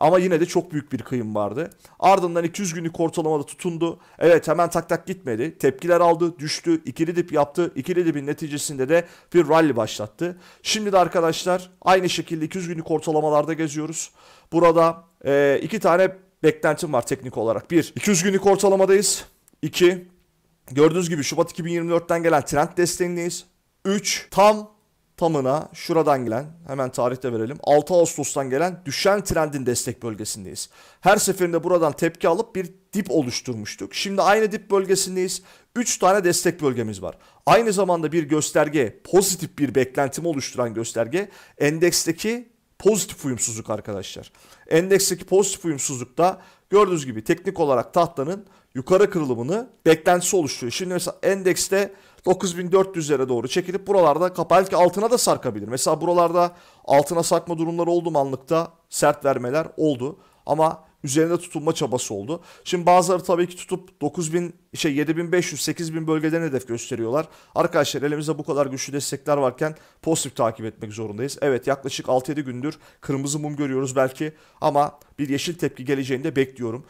Ama yine de çok büyük bir kıyım vardı. Ardından 200 günlük ortalamada tutundu. Evet hemen tak tak gitmedi. Tepkiler aldı, düştü, ikili dip yaptı. İkili dipin neticesinde de bir rally başlattı. Şimdi de arkadaşlar aynı şekilde 200 günlük ortalamalarda geziyoruz. Burada e, iki tane beklentim var teknik olarak. Bir, 200 günlük ortalamadayız. İki, gördüğünüz gibi Şubat 2024'ten gelen trend desteğindeyiz. Üç, tam tamına şuradan gelen hemen tarihte verelim 6 Ağustos'tan gelen düşen trendin destek bölgesindeyiz. Her seferinde buradan tepki alıp bir dip oluşturmuştuk. Şimdi aynı dip bölgesindeyiz. 3 tane destek bölgemiz var. Aynı zamanda bir gösterge pozitif bir beklentimi oluşturan gösterge endeksteki pozitif uyumsuzluk arkadaşlar. Endeksteki pozitif uyumsuzlukta gördüğünüz gibi teknik olarak tahtanın yukarı kırılımını beklentisi oluşturuyor. Şimdi mesela endekste 9400'lere doğru çekilip buralarda kapalı ki altına da sarkabilir. Mesela buralarda altına sarkma durumları oldu mu anlıkta sert vermeler oldu ama üzerinde tutunma çabası oldu. Şimdi bazıları tabii ki tutup 9000 şey 7500 8000 bölgelerine hedef gösteriyorlar. Arkadaşlar elimizde bu kadar güçlü destekler varken pozitif takip etmek zorundayız. Evet yaklaşık 6-7 gündür kırmızı mum görüyoruz belki ama bir yeşil tepki geleceğini de bekliyorum.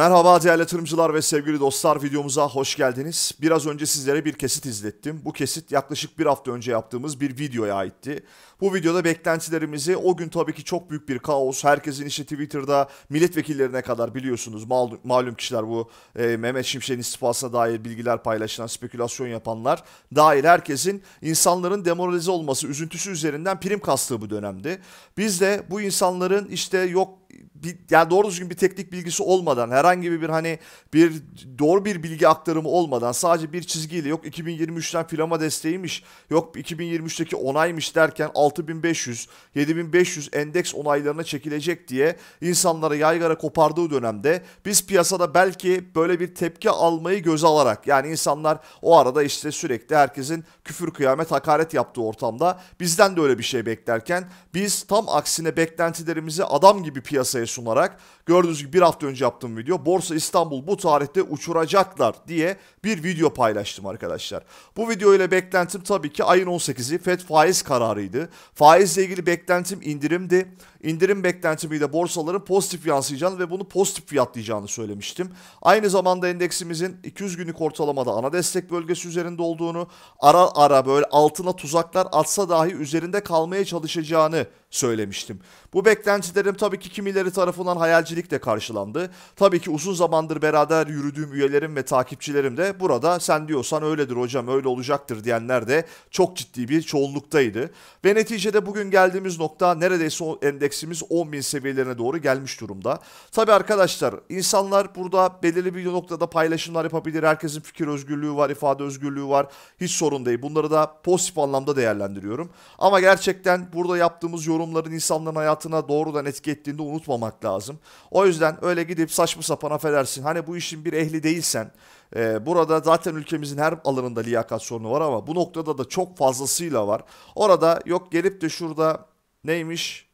Merhaba değerli yatırımcılar ve sevgili dostlar videomuza hoş geldiniz. Biraz önce sizlere bir kesit izlettim. Bu kesit yaklaşık bir hafta önce yaptığımız bir videoya aitti. Bu videoda beklentilerimizi o gün tabii ki çok büyük bir kaos. Herkesin işte Twitter'da milletvekillerine kadar biliyorsunuz malum, malum kişiler bu e, Mehmet Şimşek'in istifasına dair bilgiler paylaşılan, spekülasyon yapanlar dahil herkesin insanların demoralize olması, üzüntüsü üzerinden prim kastığı bu dönemde. Biz de bu insanların işte yok bir yani doğru düzgün bir teknik bilgisi olmadan herhangi bir hani bir doğru bir bilgi aktarımı olmadan sadece bir çizgiyle yok 2023'ten filama desteğiymiş yok 2023'teki onaymış derken 6500 7500 endeks onaylarına çekilecek diye insanlara yaygara kopardığı dönemde biz piyasada belki böyle bir tepki almayı göze alarak yani insanlar o arada işte sürekli herkesin küfür kıyamet hakaret yaptığı ortamda bizden de öyle bir şey beklerken biz tam aksine beklentilerimizi adam gibi piyasaya sunarak Gördüğünüz gibi bir hafta önce yaptığım video Borsa İstanbul bu tarihte uçuracaklar diye bir video paylaştım arkadaşlar. Bu video ile beklentim tabii ki ayın 18'i FED faiz kararıydı. Faizle ilgili beklentim indirimdi. İndirim beklentimi de borsaların pozitif yansıyacağını ve bunu pozitif fiyatlayacağını söylemiştim. Aynı zamanda endeksimizin 200 günlük ortalamada ana destek bölgesi üzerinde olduğunu, ara ara böyle altına tuzaklar atsa dahi üzerinde kalmaya çalışacağını söylemiştim. Bu beklentilerim tabii ki kimileri tarafından hayalcilik birlikte karşılandı. Tabii ki uzun zamandır beraber yürüdüğüm üyelerim ve takipçilerim de burada sen diyorsan öyledir hocam öyle olacaktır diyenler de çok ciddi bir çoğunluktaydı. Ve neticede bugün geldiğimiz nokta neredeyse endeksimiz 10.000 seviyelerine doğru gelmiş durumda. Tabii arkadaşlar insanlar burada belirli bir noktada paylaşımlar yapabilir. Herkesin fikir özgürlüğü var, ifade özgürlüğü var. Hiç sorun değil. Bunları da pozitif anlamda değerlendiriyorum. Ama gerçekten burada yaptığımız yorumların insanların hayatına doğrudan etki ettiğini unutmamak lazım. O yüzden öyle gidip saçma sapan affedersin. Hani bu işin bir ehli değilsen e, burada zaten ülkemizin her alanında liyakat sorunu var ama bu noktada da çok fazlasıyla var. Orada yok gelip de şurada neymiş?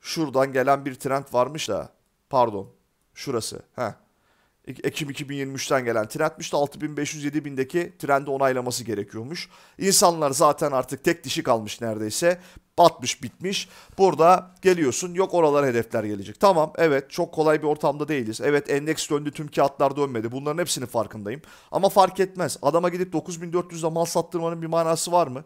Şuradan gelen bir trend varmış da pardon şurası. Heh. Ekim 2023'ten gelen trendmiş de 6500-7000'deki trendi onaylaması gerekiyormuş. İnsanlar zaten artık tek dişi kalmış neredeyse batmış bitmiş. Burada geliyorsun yok oralara hedefler gelecek. Tamam evet çok kolay bir ortamda değiliz. Evet endeks döndü tüm kağıtlar dönmedi. Bunların hepsinin farkındayım. Ama fark etmez. Adama gidip 9400'de mal sattırmanın bir manası var mı?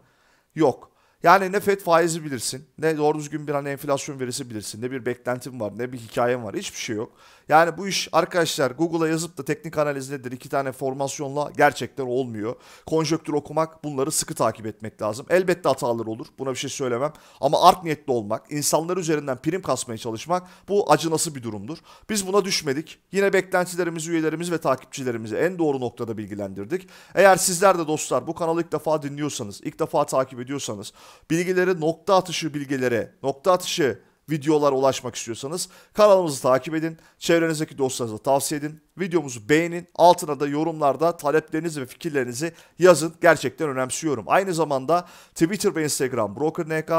Yok. Yani ne FED faizi bilirsin, ne doğru düzgün bir hani enflasyon verisi bilirsin, ne bir beklentim var, ne bir hikayem var. Hiçbir şey yok. Yani bu iş arkadaşlar Google'a yazıp da teknik analiz nedir, iki tane formasyonla gerçekten olmuyor. Konjöktür okumak, bunları sıkı takip etmek lazım. Elbette hatalar olur, buna bir şey söylemem. Ama art niyetli olmak, insanlar üzerinden prim kasmaya çalışmak bu acınası bir durumdur. Biz buna düşmedik. Yine beklentilerimizi, üyelerimiz ve takipçilerimizi en doğru noktada bilgilendirdik. Eğer sizler de dostlar bu kanalı ilk defa dinliyorsanız, ilk defa takip ediyorsanız, Bilgileri nokta atışı bilgilere, nokta atışı videolar ulaşmak istiyorsanız kanalımızı takip edin. Çevrenizdeki dostlarınıza tavsiye edin. Videomuzu beğenin. Altına da yorumlarda taleplerinizi ve fikirlerinizi yazın. Gerçekten önemsiyorum. Aynı zamanda Twitter ve Instagram BrokerNK,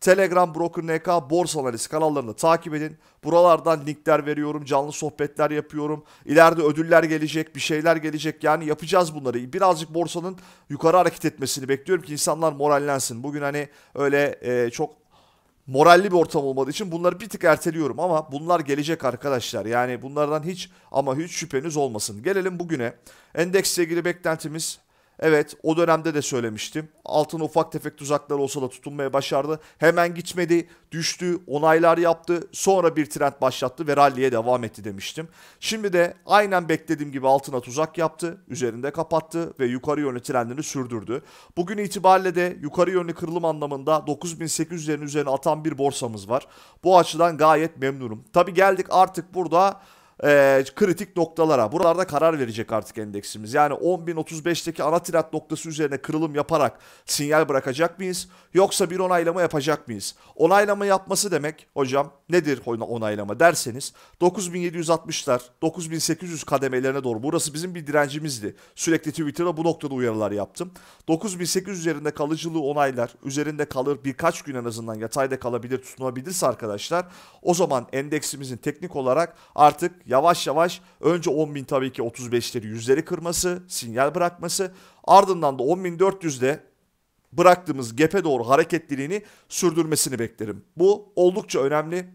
Telegram, Broker NK, Borsa Analiz kanallarını takip edin. Buralardan linkler veriyorum, canlı sohbetler yapıyorum. İleride ödüller gelecek, bir şeyler gelecek. Yani yapacağız bunları. Birazcık borsanın yukarı hareket etmesini bekliyorum ki insanlar morallensin. Bugün hani öyle e, çok moralli bir ortam olmadığı için bunları bir tık erteliyorum ama bunlar gelecek arkadaşlar. Yani bunlardan hiç ama hiç şüpheniz olmasın. Gelelim bugüne. Endeksle ilgili beklentimiz Evet o dönemde de söylemiştim. Altına ufak tefek tuzaklar olsa da tutunmaya başardı. Hemen gitmedi, düştü, onaylar yaptı. Sonra bir trend başlattı ve ralliye devam etti demiştim. Şimdi de aynen beklediğim gibi altına tuzak yaptı. Üzerinde kapattı ve yukarı yönlü trendini sürdürdü. Bugün itibariyle de yukarı yönlü kırılım anlamında 9800'lerin üzerine atan bir borsamız var. Bu açıdan gayet memnunum. Tabi geldik artık burada e, kritik noktalara. Buralarda karar verecek artık endeksimiz. Yani 10.035'teki ana trend noktası üzerine kırılım yaparak sinyal bırakacak mıyız? Yoksa bir onaylama yapacak mıyız? Onaylama yapması demek hocam nedir onaylama derseniz 9760'lar 9800 kademelerine doğru burası bizim bir direncimizdi. Sürekli Twitter'da bu noktada uyarılar yaptım. 9800 üzerinde kalıcılığı onaylar, üzerinde kalır birkaç gün en azından yatayda kalabilir, tutunabilirse arkadaşlar o zaman endeksimizin teknik olarak artık yavaş yavaş önce 10.000 tabii ki 35'leri yüzleri kırması, sinyal bırakması. Ardından da 10.400'de bıraktığımız gepe doğru hareketliliğini sürdürmesini beklerim. Bu oldukça önemli.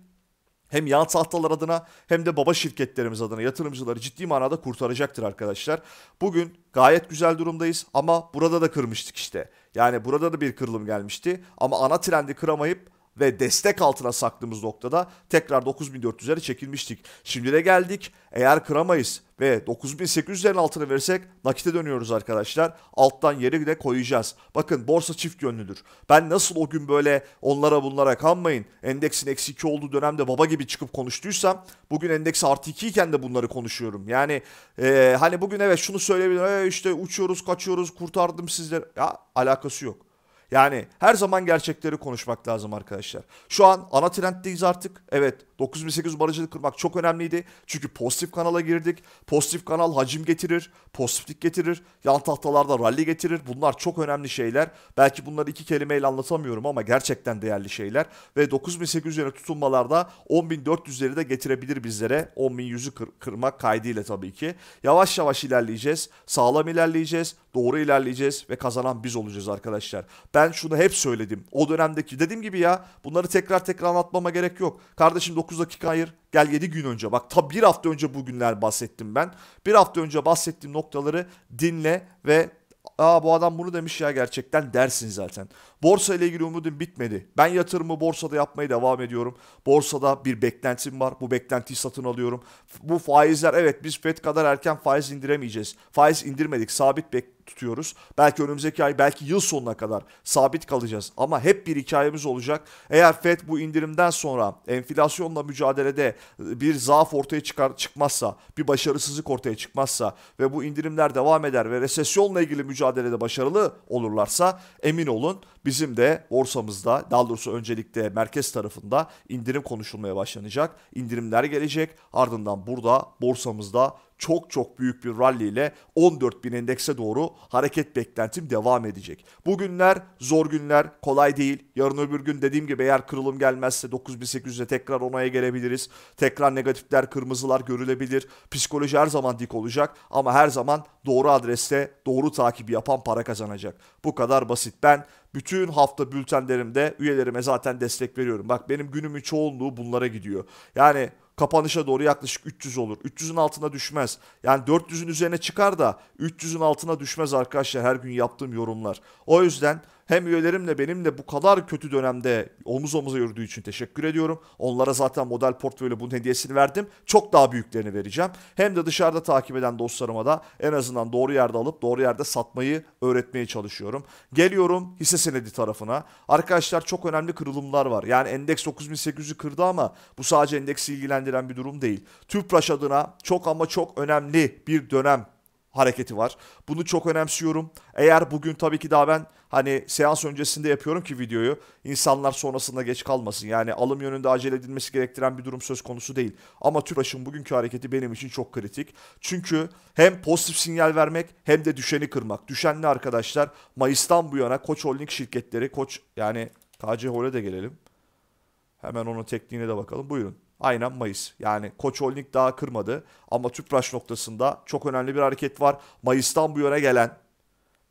Hem yan tahtalar adına hem de baba şirketlerimiz adına yatırımcıları ciddi manada kurtaracaktır arkadaşlar. Bugün gayet güzel durumdayız ama burada da kırmıştık işte. Yani burada da bir kırılım gelmişti ama ana trendi kıramayıp ve destek altına saktığımız noktada tekrar 9400'lere çekilmiştik. Şimdi de geldik. Eğer kıramayız ve 9800'lerin altına versek nakite dönüyoruz arkadaşlar. Alttan yeri de koyacağız. Bakın borsa çift yönlüdür. Ben nasıl o gün böyle onlara bunlara kanmayın. Endeksin eksi 2 olduğu dönemde baba gibi çıkıp konuştuysam bugün endeks artı 2 iken de bunları konuşuyorum. Yani e, hani bugün evet şunu söyleyebilirim. E, işte uçuyoruz kaçıyoruz kurtardım sizleri. Ya alakası yok. Yani her zaman gerçekleri konuşmak lazım arkadaşlar. Şu an ana trenddeyiz artık. Evet 9800 barajını kırmak çok önemliydi. Çünkü pozitif kanala girdik. Pozitif kanal hacim getirir, pozitiflik getirir, yan tahtalarda rally getirir. Bunlar çok önemli şeyler. Belki bunları iki kelimeyle anlatamıyorum ama gerçekten değerli şeyler. Ve 9800'lere tutunmalarda 10400'leri de getirebilir bizlere. 10100'ü kır kırmak kaydıyla tabii ki. Yavaş yavaş ilerleyeceğiz. Sağlam ilerleyeceğiz. Doğru ilerleyeceğiz ve kazanan biz olacağız arkadaşlar. Ben şunu hep söyledim. O dönemdeki dediğim gibi ya bunları tekrar tekrar anlatmama gerek yok. Kardeşim 9 dakika hayır gel 7 gün önce bak tabi bir hafta önce bugünler bahsettim ben. Bir hafta önce bahsettiğim noktaları dinle ve Aa bu adam bunu demiş ya gerçekten dersin zaten. Borsa ile ilgili umudum bitmedi. Ben yatırımı borsada yapmaya devam ediyorum. Borsada bir beklentim var. Bu beklentiyi satın alıyorum. Bu faizler evet biz FED kadar erken faiz indiremeyeceğiz. Faiz indirmedik. Sabit bek tutuyoruz. Belki önümüzdeki ay belki yıl sonuna kadar sabit kalacağız ama hep bir hikayemiz olacak. Eğer Fed bu indirimden sonra enflasyonla mücadelede e, bir zaaf ortaya çıkar çıkmazsa, bir başarısızlık ortaya çıkmazsa ve bu indirimler devam eder ve resesyonla ilgili mücadelede başarılı olurlarsa emin olun bizim de borsamızda daha doğrusu öncelikle merkez tarafında indirim konuşulmaya başlanacak. İndirimler gelecek. Ardından burada borsamızda çok çok büyük bir rally ile 14 bin endekse doğru hareket beklentim devam edecek. Bugünler zor günler kolay değil. Yarın öbür gün dediğim gibi eğer kırılım gelmezse 9800'e tekrar onaya gelebiliriz. Tekrar negatifler kırmızılar görülebilir. Psikoloji her zaman dik olacak ama her zaman doğru adreste doğru takibi yapan para kazanacak. Bu kadar basit. Ben bütün hafta bültenlerimde üyelerime zaten destek veriyorum. Bak benim günümün çoğunluğu bunlara gidiyor. Yani kapanışa doğru yaklaşık 300 olur. 300'ün altına düşmez. Yani 400'ün üzerine çıkar da 300'ün altına düşmez arkadaşlar her gün yaptığım yorumlar. O yüzden hem üyelerimle benimle bu kadar kötü dönemde omuz omuza yürüdüğü için teşekkür ediyorum. Onlara zaten model portföyle bunun hediyesini verdim. Çok daha büyüklerini vereceğim. Hem de dışarıda takip eden dostlarıma da en azından doğru yerde alıp doğru yerde satmayı öğretmeye çalışıyorum. Geliyorum hisse senedi tarafına. Arkadaşlar çok önemli kırılımlar var. Yani endeks 9800'ü kırdı ama bu sadece endeksi ilgilendiren bir durum değil. TÜPRAŞ adına çok ama çok önemli bir dönem hareketi var. Bunu çok önemsiyorum. Eğer bugün tabii ki daha ben hani seans öncesinde yapıyorum ki videoyu insanlar sonrasında geç kalmasın. Yani alım yönünde acele edilmesi gerektiren bir durum söz konusu değil. Ama TÜRAŞ'ın bugünkü hareketi benim için çok kritik. Çünkü hem pozitif sinyal vermek hem de düşeni kırmak. Düşen ne arkadaşlar? Mayıs'tan bu yana Koç Holding şirketleri, Koç yani KC Hol'e de gelelim. Hemen onun tekniğine de bakalım. Buyurun. Aynen Mayıs. Yani Koç Holding daha kırmadı ama tüpraş noktasında çok önemli bir hareket var. Mayıs'tan bu yöne gelen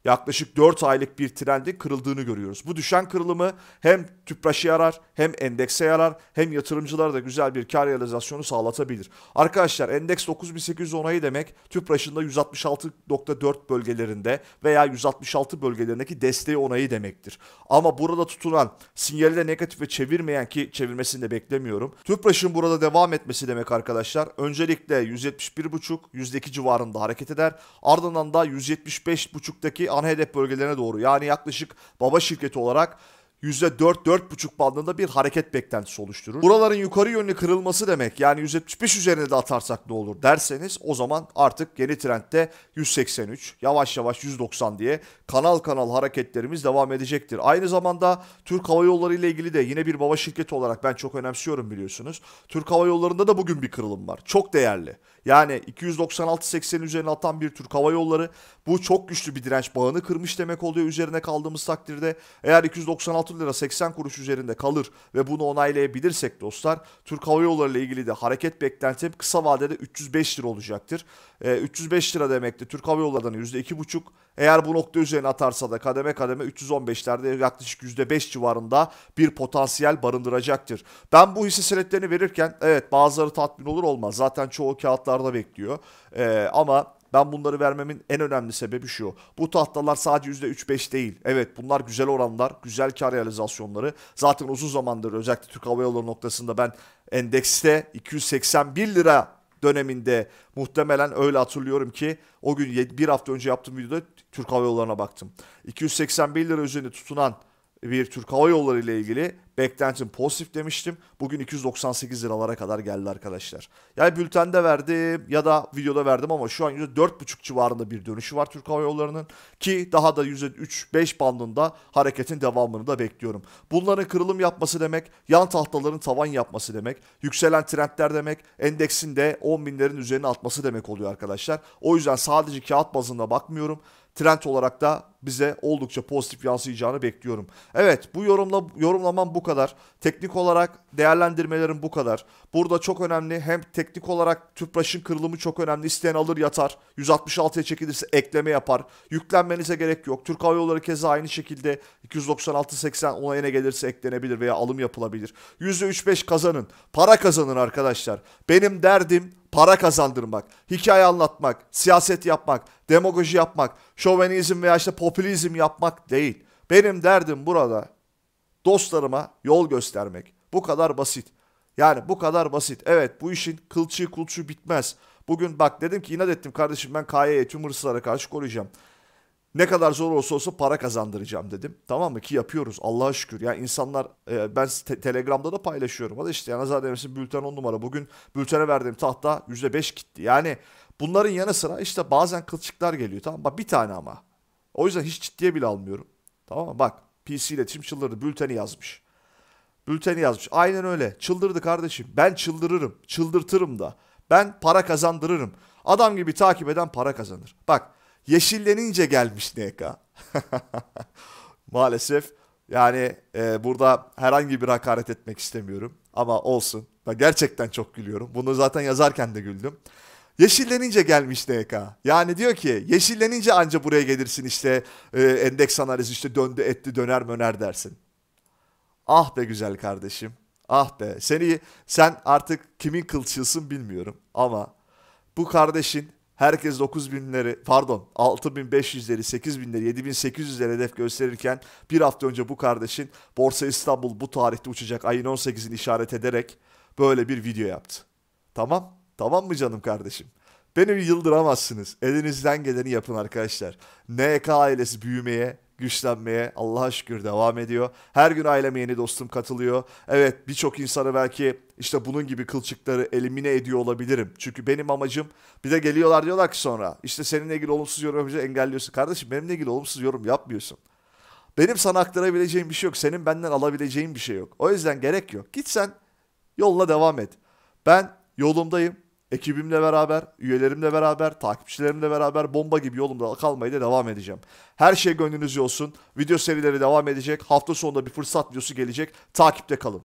yaklaşık 4 aylık bir trendi kırıldığını görüyoruz. Bu düşen kırılımı hem tüpraşı yarar hem endekse yarar hem yatırımcılara da güzel bir kar realizasyonu sağlatabilir. Arkadaşlar endeks 9810'ayı demek tüpraşında 166.4 bölgelerinde veya 166 bölgelerindeki desteği onayı demektir. Ama burada tutulan sinyali de negatife çevirmeyen ki çevirmesini de beklemiyorum. Tüpraşın burada devam etmesi demek arkadaşlar. Öncelikle 171.5 yüzdeki civarında hareket eder. Ardından da 175.5'daki ana hedef bölgelerine doğru yani yaklaşık baba şirketi olarak %4-4,5 bandında bir hareket beklentisi oluşturur. Buraların yukarı yönlü kırılması demek yani 175 üzerine de atarsak ne olur derseniz o zaman artık yeni trendte 183 yavaş yavaş 190 diye kanal kanal hareketlerimiz devam edecektir. Aynı zamanda Türk Hava Yolları ile ilgili de yine bir baba şirketi olarak ben çok önemsiyorum biliyorsunuz. Türk Hava Yolları'nda da bugün bir kırılım var. Çok değerli. Yani 296.80'in üzerine atan bir Türk Hava Yolları bu çok güçlü bir direnç bağını kırmış demek oluyor üzerine kaldığımız takdirde. Eğer 296 lira 80 kuruş üzerinde kalır ve bunu onaylayabilirsek dostlar Türk Hava Yolları ile ilgili de hareket beklentim kısa vadede 305 lira olacaktır. E, 305 lira demek de Türk Hava Yolları'dan %2,5 eğer bu nokta üzerine atarsa da kademe kademe 315'lerde yaklaşık %5 civarında bir potansiyel barındıracaktır. Ben bu hisse senetlerini verirken evet bazıları tatmin olur olmaz. Zaten çoğu kağıtlarda bekliyor. Ee, ama ben bunları vermemin en önemli sebebi şu. Bu tahtalar sadece %3-5 değil. Evet bunlar güzel oranlar, güzel kar realizasyonları. Zaten uzun zamandır özellikle Türk Hava Yolları noktasında ben endekste 281 lira döneminde muhtemelen öyle hatırlıyorum ki o gün bir hafta önce yaptığım videoda Türk Hava Yolları'na baktım. 281 lira üzerinde tutunan bir Türk Hava Yolları ile ilgili beklentim pozitif demiştim. Bugün 298 liralara kadar geldi arkadaşlar. Yani bültende verdim ya da videoda verdim ama şu an %4,5 civarında bir dönüşü var Türk Hava Yolları'nın. Ki daha da %3-5 bandında hareketin devamını da bekliyorum. Bunların kırılım yapması demek, yan tahtaların tavan yapması demek, yükselen trendler demek, endeksin de 10 binlerin üzerine atması demek oluyor arkadaşlar. O yüzden sadece kağıt bazında bakmıyorum. Trend olarak da bize oldukça pozitif yansıyacağını bekliyorum. Evet bu yorumla yorumlamam bu kadar. Teknik olarak değerlendirmelerim bu kadar. Burada çok önemli hem teknik olarak tüpraşın kırılımı çok önemli. İsteyen alır yatar. 166'ya çekilirse ekleme yapar. Yüklenmenize gerek yok. Türk Hava Yolları keza aynı şekilde 296.80 onayına gelirse eklenebilir veya alım yapılabilir. 3 kazanın. Para kazanın arkadaşlar. Benim derdim para kazandırmak, hikaye anlatmak, siyaset yapmak, demagoji yapmak, şovenizm veya işte pop popülizm yapmak değil. Benim derdim burada dostlarıma yol göstermek. Bu kadar basit. Yani bu kadar basit. Evet bu işin kılçığı kulçu bitmez. Bugün bak dedim ki inat ettim kardeşim ben KY'ye tüm hırsızlara karşı koruyacağım. Ne kadar zor olsa olsa para kazandıracağım dedim. Tamam mı ki yapıyoruz Allah'a şükür. Yani insanlar e, ben te- Telegram'da da paylaşıyorum. Hadi işte yani Azar Demirsin bülten 10 numara. Bugün bültene verdiğim tahta %5 gitti. Yani bunların yanı sıra işte bazen kılçıklar geliyor. Tamam bak bir tane ama o yüzden hiç ciddiye bile almıyorum. Tamam mı? Bak PC iletişim çıldırdı. Bülteni yazmış. Bülteni yazmış. Aynen öyle. Çıldırdı kardeşim. Ben çıldırırım. Çıldırtırım da. Ben para kazandırırım. Adam gibi takip eden para kazanır. Bak yeşillenince gelmiş NK. Maalesef yani e, burada herhangi bir hakaret etmek istemiyorum. Ama olsun. Ben gerçekten çok gülüyorum. Bunu zaten yazarken de güldüm. Yeşillenince gelmiş DK. Yani diyor ki yeşillenince anca buraya gelirsin işte e, endeks analiz işte döndü etti döner möner dersin. Ah be güzel kardeşim. Ah be. Seni sen artık kimin kılçığısın bilmiyorum ama bu kardeşin herkes 9000'leri pardon 6500'leri 8000'leri 7800'leri hedef gösterirken bir hafta önce bu kardeşin Borsa İstanbul bu tarihte uçacak ayın 18'ini işaret ederek böyle bir video yaptı. Tamam? Tamam mı canım kardeşim? Beni yıldıramazsınız. Elinizden geleni yapın arkadaşlar. NK ailesi büyümeye, güçlenmeye Allah'a şükür devam ediyor. Her gün aileme yeni dostum katılıyor. Evet birçok insanı belki işte bunun gibi kılçıkları elimine ediyor olabilirim. Çünkü benim amacım bir de geliyorlar diyorlar ki sonra işte seninle ilgili olumsuz yorum yapınca engelliyorsun. Kardeşim benimle ilgili olumsuz yorum yapmıyorsun. Benim sana aktarabileceğim bir şey yok. Senin benden alabileceğin bir şey yok. O yüzden gerek yok. Git sen yoluna devam et. Ben yolumdayım ekibimle beraber, üyelerimle beraber, takipçilerimle beraber bomba gibi yolumda kalmayı da devam edeceğim. Her şey gönlünüzce olsun. Video serileri devam edecek. Hafta sonunda bir fırsat videosu gelecek. Takipte kalın.